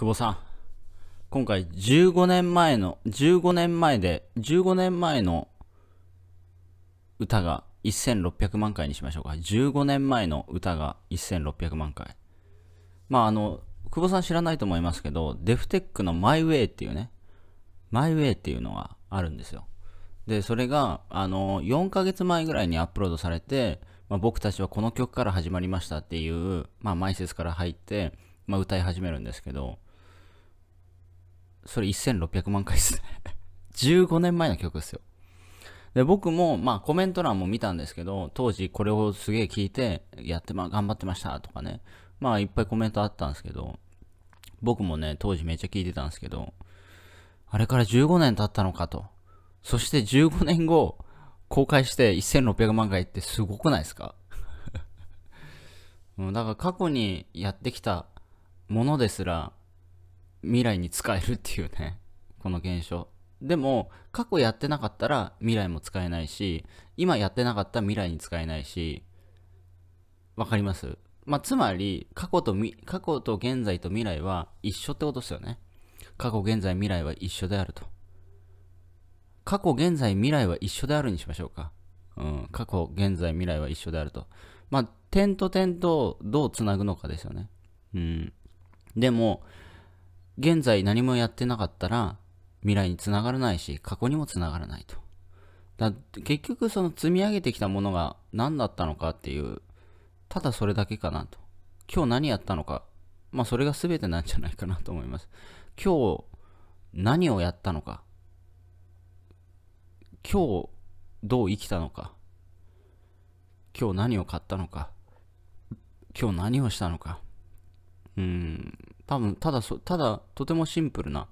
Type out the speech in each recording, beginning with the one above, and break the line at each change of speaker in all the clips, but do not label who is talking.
久保さん。今回15年前の、15年前で、15年前の歌が1600万回にしましょうか。15年前の歌が1600万回。まああの、久保さん知らないと思いますけど、デフテックのマイウェイっていうね、マイウェイっていうのがあるんですよ。で、それが、あの、4ヶ月前ぐらいにアップロードされて、まあ、僕たちはこの曲から始まりましたっていう、まあ、前説から入って、まあ、歌い始めるんですけど、それ1600万回ですね15 年前の曲ですよ。で、僕も、まあコメント欄も見たんですけど、当時これをすげえ聞いて、やって、まあ頑張ってましたとかね。まあいっぱいコメントあったんですけど、僕もね、当時めっちゃ聞いてたんですけど、あれから15年経ったのかと。そして15年後、公開して1600万回ってすごくないですか だから過去にやってきたものですら、未来に使えるっていうね、この現象。でも、過去やってなかったら未来も使えないし、今やってなかったら未来に使えないし、わかりますまあ、つまり、過去とみ、過去と現在と未来は一緒ってことですよね。過去、現在、未来は一緒であると。過去、現在、未来は一緒であるにしましょうか。うん、過去、現在、未来は一緒であると。まあ、点と点とどうつなぐのかですよね。うん。でも、現在何もやってなかったら未来につながらないし過去にもつながらないと。だ結局その積み上げてきたものが何だったのかっていうただそれだけかなと。今日何やったのか。まあそれが全てなんじゃないかなと思います。今日何をやったのか。今日どう生きたのか。今日何を買ったのか。今日何をしたのか。うん、多分、ただただ、とてもシンプルな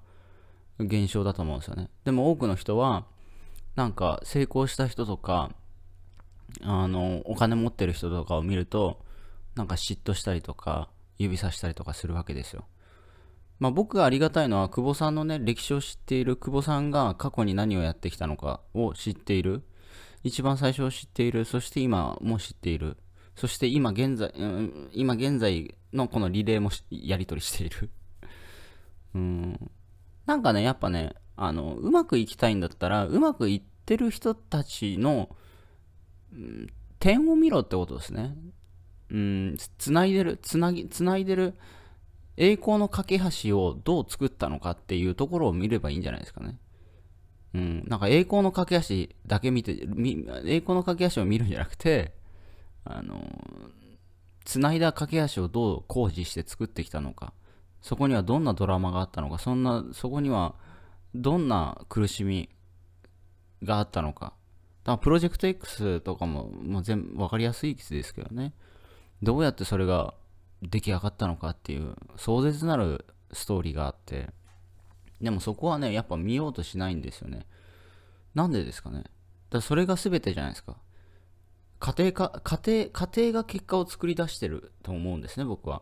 現象だと思うんですよね。でも多くの人は、なんか成功した人とか、あの、お金持ってる人とかを見ると、なんか嫉妬したりとか、指さしたりとかするわけですよ。まあ、僕がありがたいのは、久保さんのね、歴史を知っている久保さんが過去に何をやってきたのかを知っている。一番最初を知っている。そして今も知っている。そして今現在、うん、今現在のこのリレーもやり取りしている うん。なんかね、やっぱね、あの、うまくいきたいんだったら、うまくいってる人たちの、うん、点を見ろってことですね。うん、つないでる、つなぎ、つないでる栄光の架け橋をどう作ったのかっていうところを見ればいいんじゃないですかね。うん、なんか栄光の架け橋だけ見て、栄光の架け橋を見るんじゃなくて、あのつないだ駆け足をどう工事して作ってきたのかそこにはどんなドラマがあったのかそんなそこにはどんな苦しみがあったのかだからプロジェクト X とかも、まあ、全分かりやすいですけどねどうやってそれが出来上がったのかっていう壮絶なるストーリーがあってでもそこはねやっぱ見ようとしないんですよねなんでですかねだそれが全てじゃないですか家庭か、家庭、家庭が結果を作り出してると思うんですね、僕は。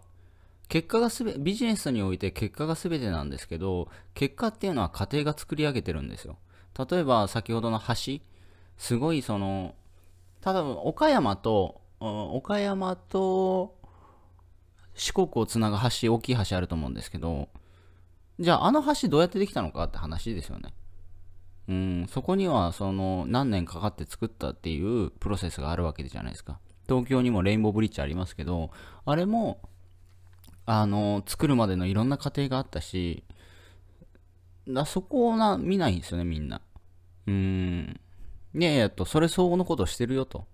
結果がすべ、ビジネスにおいて結果が全てなんですけど、結果っていうのは家庭が作り上げてるんですよ。例えば先ほどの橋、すごいその、ただ岡山と、岡山と四国をつなぐ橋、大きい橋あると思うんですけど、じゃああの橋どうやってできたのかって話ですよね。うん、そこにはその何年かかって作ったっていうプロセスがあるわけじゃないですか。東京にもレインボーブリッジありますけど、あれも、あの、作るまでのいろんな過程があったし、だそこをな見ないんですよね、みんな。うん。ねえ、っと、それ相応のことしてるよと。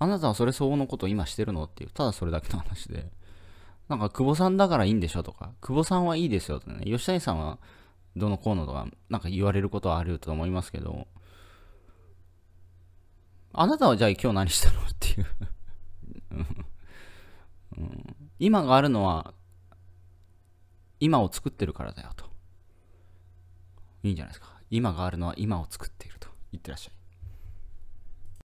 あなたはそれ相応のことを今してるのっていう、ただそれだけの話で。なんか、久保さんだからいいんでしょとか、久保さんはいいですよとね、吉谷さんはどのこうのとか、なんか言われることはあると思いますけど、あなたはじゃあ今日何したのっていううん、今があるのは、今を作ってるからだよと。いいんじゃないですか。今があるのは今を作っていると。言ってらっしゃい。